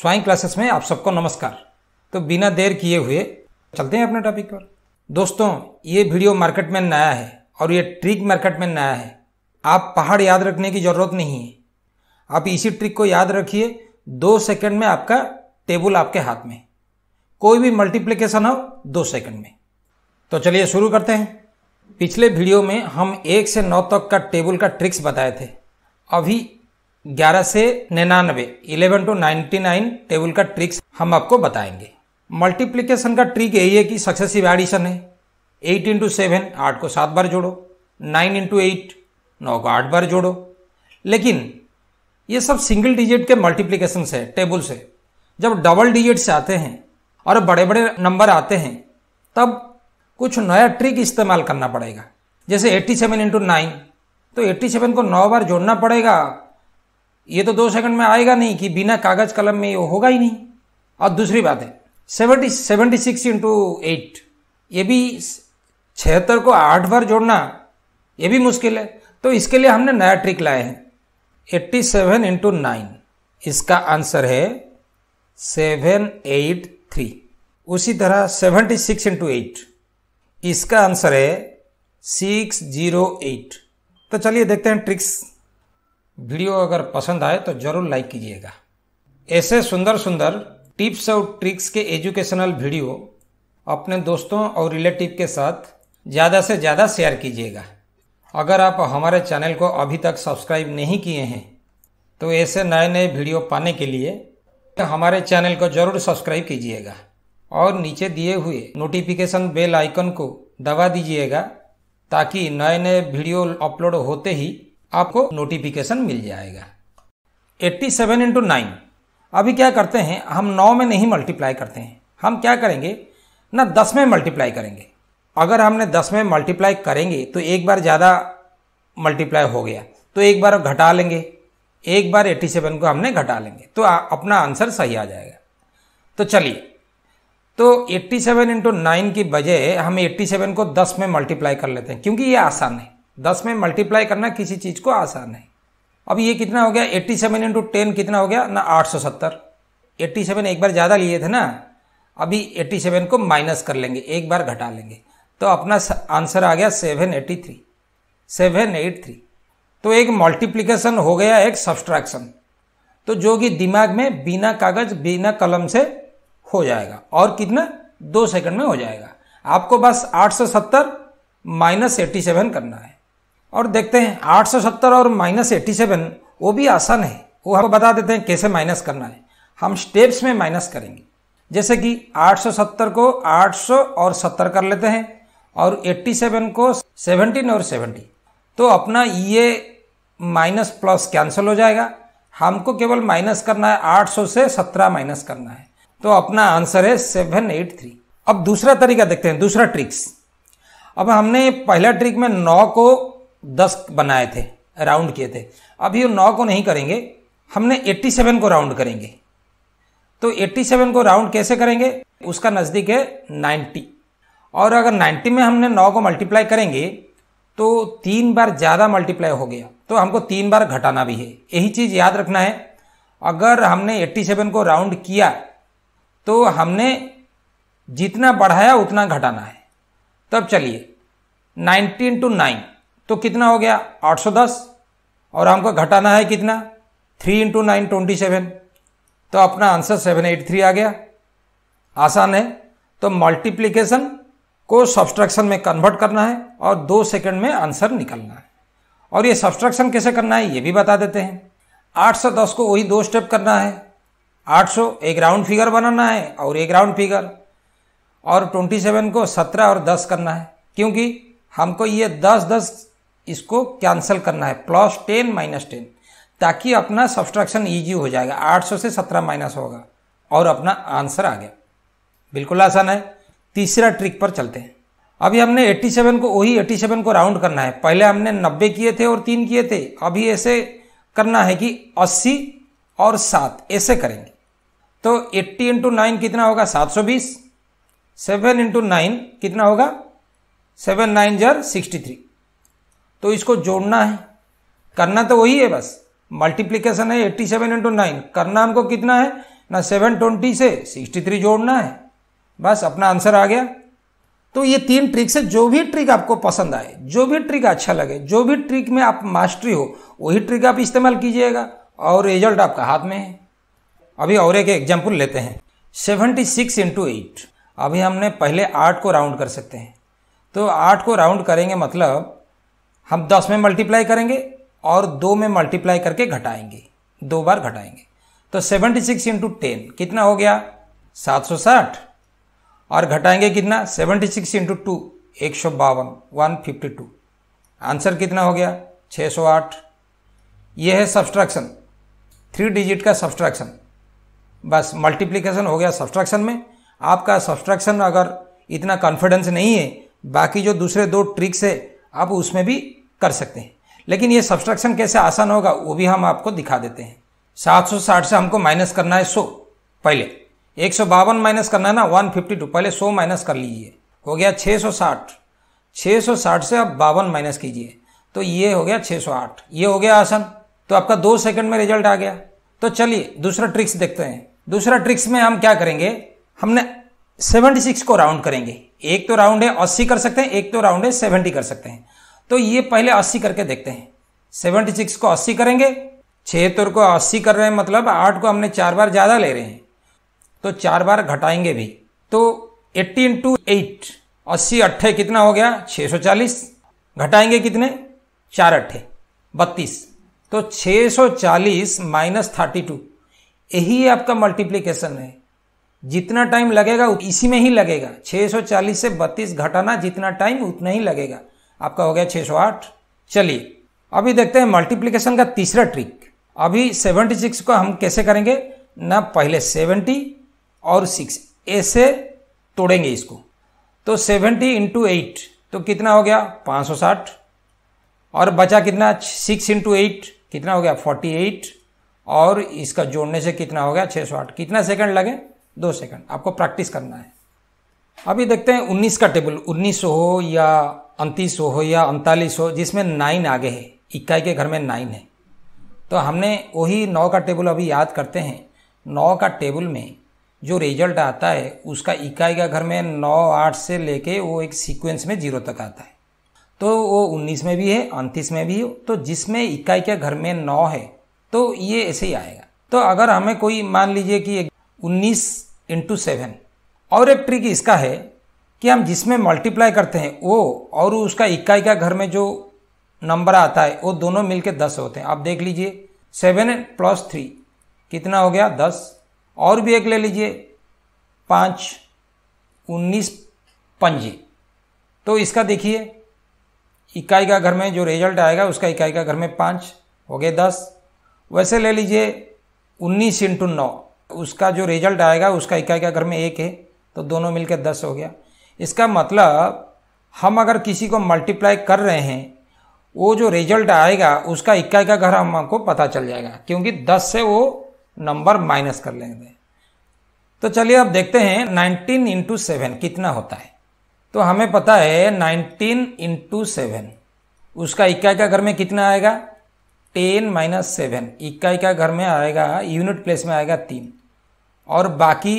swine classes में आप सबको नमस्कार तो बिना देर किए हुए चलते हैं अपने टॉपिक पर दोस्तों ये वीडियो मार्केट में नया है और ये ट्रिक मार्केट में नया है आप पहाड़ याद रखने की ज़रूरत नहीं है आप इसी ट्रिक को याद रखिए दो सेकंड में आपका टेबल आपके हाथ में कोई भी मल्टीप्लीकेशन हो दो सेकंड में तो चलिए शुरू करते हैं पिछले वीडियो में हम एक से नौ तक का टेबल का ट्रिक्स बताए थे अभी 11 से निन्यानवे eleven to ninety nine table का ट्रिक्स हम आपको बताएंगे मल्टीप्लीकेशन का ट्रिक यही है कि सक्सेसिव एडिशन है एट इंटू सेवन आठ को सात बार जोड़ो नाइन इंटू एट नौ को आठ बार जोड़ो लेकिन ये सब सिंगल डिजिट के मल्टीप्लीकेशन से टेबल से जब डबल डिजिट से आते हैं और बड़े बड़े नंबर आते हैं तब कुछ नया ट्रिक इस्तेमाल करना पड़ेगा जैसे 87 सेवन इंटू नाइन तो 87 को नौ बार जोड़ना पड़ेगा ये तो दो सेकंड में आएगा नहीं कि बिना कागज कलम में ये होगा ही नहीं और दूसरी बात है seventy seventy six into eight ये भी छिहत्तर को आठ बार जोड़ना ये भी मुश्किल है तो इसके लिए हमने नया ट्रिक लाए हैं एट्टी सेवन इंटू नाइन इसका आंसर है सेवन एट थ्री उसी तरह सेवेंटी सिक्स इंटू एट इसका आंसर है सिक्स जीरो एट तो चलिए देखते हैं ट्रिक्स वीडियो अगर पसंद आए तो जरूर लाइक कीजिएगा ऐसे सुंदर सुंदर टिप्स और ट्रिक्स के एजुकेशनल वीडियो अपने दोस्तों और रिलेटिव के साथ ज़्यादा से ज़्यादा शेयर कीजिएगा अगर आप हमारे चैनल को अभी तक सब्सक्राइब नहीं किए हैं तो ऐसे नए नए वीडियो पाने के लिए हमारे चैनल को जरूर सब्सक्राइब कीजिएगा और नीचे दिए हुए नोटिफिकेशन बेल आइकन को दबा दीजिएगा ताकि नए नए वीडियो अपलोड होते ही आपको नोटिफिकेशन मिल जाएगा 87 सेवन इंटू नाइन अभी क्या करते हैं हम नौ में नहीं मल्टीप्लाई करते हैं हम क्या करेंगे ना दस में मल्टीप्लाई करेंगे अगर हमने दस में मल्टीप्लाई करेंगे तो एक बार ज़्यादा मल्टीप्लाई हो गया तो एक बार घटा लेंगे एक बार 87 को हमने घटा लेंगे तो अपना आंसर सही आ जाएगा तो चलिए तो 87 सेवन इंटू नाइन की बजाय हम 87 को 10 में मल्टीप्लाई कर लेते हैं क्योंकि ये आसान है दस में मल्टीप्लाई करना किसी चीज़ को आसान है अब ये कितना हो गया एट्टी सेवन इंटू टेन कितना हो गया ना आठ सौ सत्तर एट्टी सेवन एक बार ज़्यादा लिए थे ना अभी एट्टी सेवन को माइनस कर लेंगे एक बार घटा लेंगे तो अपना आंसर आ गया seven eighty three seven eight three तो एक मल्टीप्लिकेशन हो गया एक सब्सट्रैक्शन तो जो कि दिमाग में बिना कागज बिना कलम से हो जाएगा और कितना दो सेकंड में हो जाएगा आपको बस 870 माइनस एट्टी सेवन करना है और देखते हैं 870 और माइनस एट्टी सेवन वो भी आसान है वो हम बता देते हैं कैसे माइनस करना है हम स्टेप्स में माइनस करेंगे जैसे कि 870 को 800 और 70 कर लेते हैं और 87 को 17 और 70 तो अपना ये माइनस प्लस कैंसिल हो जाएगा हमको केवल माइनस करना है 800 से 17 माइनस करना है तो अपना आंसर है 783 अब दूसरा तरीका देखते हैं दूसरा ट्रिक्स अब हमने पहला ट्रिक में 9 को दस बनाए थे राउंड किए थे अभी वो नौ को नहीं करेंगे हमने 87 को राउंड करेंगे तो 87 को राउंड कैसे करेंगे उसका नज़दीक है 90 और अगर 90 में हमने 9 को मल्टीप्लाई करेंगे तो तीन बार ज़्यादा मल्टीप्लाई हो गया तो हमको तीन बार घटाना भी है यही चीज़ याद रखना है अगर हमने 87 को राउंड किया तो हमने जितना बढ़ाया उतना घटाना है तब चलिए 19 टू 9 तो कितना हो गया 810 और हमको घटाना है कितना three into nine twenty seven तो अपना आंसर सेवन एट थ्री आ गया आसान है तो मल्टीप्लीकेशन को सब्सट्रक्शन में कन्वर्ट करना है और दो सेकंड में आंसर निकलना है और ये सब्सट्रक्शन कैसे करना है ये भी बता देते हैं 810 को वही दो स्टेप करना है 800 एक राउंड फिगर बनाना है और एक राउंड फिगर और 27 को 17 और 10 करना है क्योंकि हमको ये 10 10 इसको कैंसिल करना है प्लस टेन माइनस टेन ताकि अपना सब्सट्रैक्शन ईजी हो जाएगा आठ सौ से सत्रह माइनस होगा और अपना आंसर आ गया बिल्कुल आसान है तीसरा ट्रिक पर चलते हैं अभी हमने 87 को वही 87 को राउंड करना है पहले हमने 90 किए थे और तीन किए थे अभी ऐसे करना है कि 80 और 7 ऐसे करेंगे तो 80 इंटू नाइन कितना होगा 720 सेवन इंटू नाइन कितना होगा सेवन नाइन जर सिक्सटी थ्री तो इसको जोड़ना है करना तो वही है बस मल्टीप्लीकेशन है एट्टी सेवन इंटू नाइन करना हमको कितना है ना सेवन ट्वेंटी से सिक्सटी थ्री जोड़ना है बस अपना आंसर आ गया तो ये तीन ट्रिक से जो भी ट्रिक आपको पसंद आए जो भी ट्रिक अच्छा लगे जो भी ट्रिक में आप मास्टरी हो वही ट्रिक आप इस्तेमाल कीजिएगा और रिजल्ट आपका हाथ में है अभी और एक एग्जाम्पल लेते हैं सेवेंटी सिक्स इंटू एट अभी हमने पहले आठ को राउंड कर सकते हैं तो आठ को राउंड करेंगे मतलब हम दस में मल्टीप्लाई करेंगे और दो में मल्टीप्लाई करके घटाएंगे दो बार घटाएंगे तो सेवेंटी सिक्स इंटू टेन कितना हो गया सात सौ साठ और घटाएंगे कितना सेवेंटी सिक्स इंटू टू एक सौ बावन वन फिफ्टी टू आंसर कितना हो गया छः सौ आठ यह है सब्सट्रैक्शन थ्री डिजिट का सब्सट्रैक्शन बस मल्टीप्लिकेशन हो गया सब्सट्रैक्शन में आपका सब्सट्रैक्शन अगर इतना कॉन्फिडेंस नहीं है बाकी जो दूसरे दो ट्रिक्स है आप उसमें भी कर सकते हैं लेकिन ये सब्सट्रक्शन कैसे आसान होगा वो भी हम आपको दिखा देते हैं 760 से हमको माइनस करना है 100 पहले एक सौ बावन माइनस करना है ना 152 पहले 100 माइनस कर लीजिए हो गया 660 660 से आप बावन माइनस कीजिए तो ये हो गया 608 ये हो गया आसान तो आपका दो सेकंड में रिजल्ट आ गया तो चलिए दूसरा ट्रिक्स देखते हैं दूसरा ट्रिक्स में हम क्या करेंगे हमने 76 को राउंड करेंगे एक तो राउंड है अस्सी कर सकते हैं एक तो राउंड है सेवेंटी कर सकते हैं तो ये पहले अस्सी करके देखते हैं सेवेंटी सिक्स को अस्सी करेंगे छिहत्तर तो को अस्सी कर रहे हैं मतलब आठ को हमने चार बार ज़्यादा ले रहे हैं तो चार बार घटाएंगे भी तो एट्टी इंटू एट अस्सी अट्ठे कितना हो गया छः सौ चालीस घटाएंगे कितने चार अट्ठे बत्तीस तो छः सौ चालीस माइनस थर्टी टू यही आपका मल्टीप्लीकेशन है जितना टाइम लगेगा इसी में ही लगेगा 640 से 32 घटाना जितना टाइम उतना ही लगेगा आपका हो गया 608 चलिए अभी देखते हैं मल्टीप्लिकेशन का तीसरा ट्रिक अभी 76 को हम कैसे करेंगे ना पहले 70 और 6 ऐसे तोड़ेंगे इसको तो 70 इंटू एट तो कितना हो गया 560 और बचा कितना 6 इंटू एट कितना हो गया 48 और इसका जोड़ने से कितना हो गया 608 कितना सेकंड लगे दो सेकंड आपको प्रैक्टिस करना है अभी देखते हैं उन्नीस का टेबल उन्नीस हो या उनतीस हो या उनतालीस हो जिसमें नाइन आगे है इक्काई के घर में नाइन है तो हमने वही नौ का टेबल अभी याद करते हैं नौ का टेबल में जो रिजल्ट आता है उसका इकाई का घर में नौ आठ से लेके वो एक सीक्वेंस में जीरो तक आता है तो वो उन्नीस में भी है उनतीस में भी हो तो जिसमें इकाई के घर में नौ है तो ये ऐसे ही आएगा तो अगर हमें कोई मान लीजिए कि उन्नीस इंटू सेवन और एक ट्रिक इसका है कि हम जिसमें मल्टीप्लाई करते हैं वो और उसका इकाई का घर में जो नंबर आता है वो दोनों मिलके दस होते हैं आप देख लीजिए सेवन प्लस थ्री कितना हो गया दस और भी एक ले लीजिए पाँच उन्नीस पंजी तो इसका देखिए इकाई का घर में जो रिजल्ट आएगा उसका इकाई का घर में पाँच हो गए दस वैसे ले लीजिए उन्नीस इंटू नौ उसका जो रिजल्ट आएगा उसका इकाई का घर में एक है तो दोनों मिलकर दस हो गया इसका मतलब हम अगर किसी को मल्टीप्लाई कर रहे हैं वो जो रिजल्ट आएगा उसका इकाई का घर हमको पता चल जाएगा क्योंकि दस से वो नंबर माइनस कर लेंगे तो चलिए अब देखते हैं नाइनटीन इंटू सेवन कितना होता है तो हमें पता है नाइनटीन इंटू सेवन उसका इक्का का घर में कितना आएगा टेन माइनस सेवन इक्काई का घर में आएगा यूनिट प्लेस में आएगा तीन और बाकी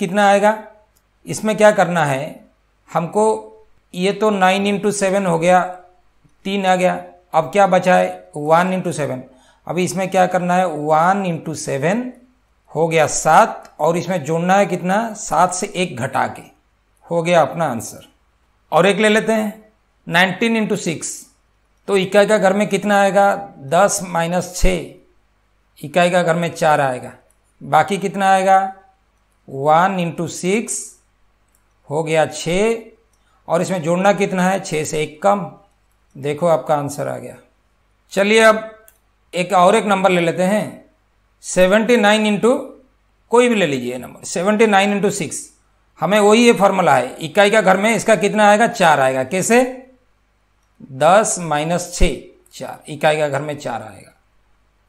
कितना आएगा इसमें क्या करना है हमको ये तो नाइन इंटू सेवन हो गया तीन आ गया अब क्या बचा है वन इंटू सेवन अभी इसमें क्या करना है वन इंटू सेवन हो गया सात और इसमें जोड़ना है कितना सात से एक घटा के हो गया अपना आंसर और एक ले लेते हैं नाइनटीन इंटू सिक्स तो इकाई का घर में कितना आएगा दस माइनस छ इकाई का घर में चार आएगा बाकी कितना आएगा वन इंटू सिक्स हो गया छ और इसमें जोड़ना कितना है छः से एक कम देखो आपका आंसर आ गया चलिए अब एक और एक नंबर ले लेते हैं सेवेंटी नाइन इंटू कोई भी ले लीजिए number seventy nine into six हमें वही ये फॉर्मूला है इकाई का घर में इसका कितना आएगा चार आएगा कैसे दस माइनस छ चार इकाई का घर में चार आएगा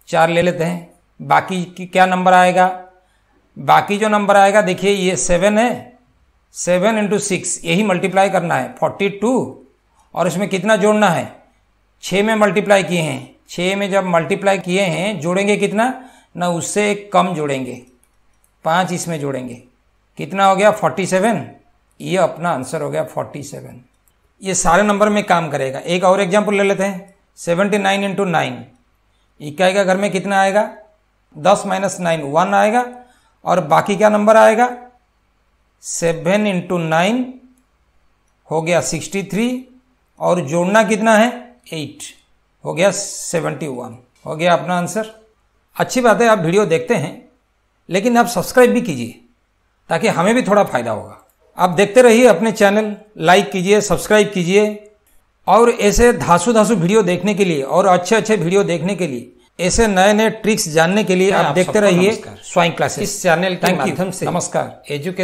चार ले लेते हैं बाकी की क्या नंबर आएगा बाकी जो नंबर आएगा देखिए ये सेवन है सेवन इंटू सिक्स यही मल्टीप्लाई करना है फोर्टी टू और इसमें कितना जोड़ना है छः में मल्टीप्लाई किए हैं छः में जब मल्टीप्लाई किए हैं जोड़ेंगे कितना ना उससे कम जोड़ेंगे पाँच इसमें जोड़ेंगे कितना हो गया फोर्टी सेवन ये अपना आंसर हो गया फोर्टी सेवन ये सारे नंबर में काम करेगा एक और एग्जाम्पल ले लेते हैं सेवेंटी नाइन इंटू नाइन इक्याई का घर में कितना आएगा दस माइनस नाइन वन आएगा और बाकी क्या नंबर आएगा सेवन इंटू नाइन हो गया सिक्सटी थ्री और जोड़ना कितना है एट हो गया सेवेंटी वन हो गया अपना आंसर अच्छी बात है आप वीडियो देखते हैं लेकिन आप सब्सक्राइब भी कीजिए ताकि हमें भी थोड़ा फायदा होगा आप देखते रहिए अपने चैनल लाइक कीजिए सब्सक्राइब कीजिए और ऐसे धासु धासु वीडियो देखने के लिए और अच्छे अच्छे वीडियो देखने के लिए ऐसे नए नए ट्रिक्स जानने के लिए आप, आप देखते रहिए स्वाइन क्लासेस इस चैनल के माध्यम से नमस्कार एजुकेशन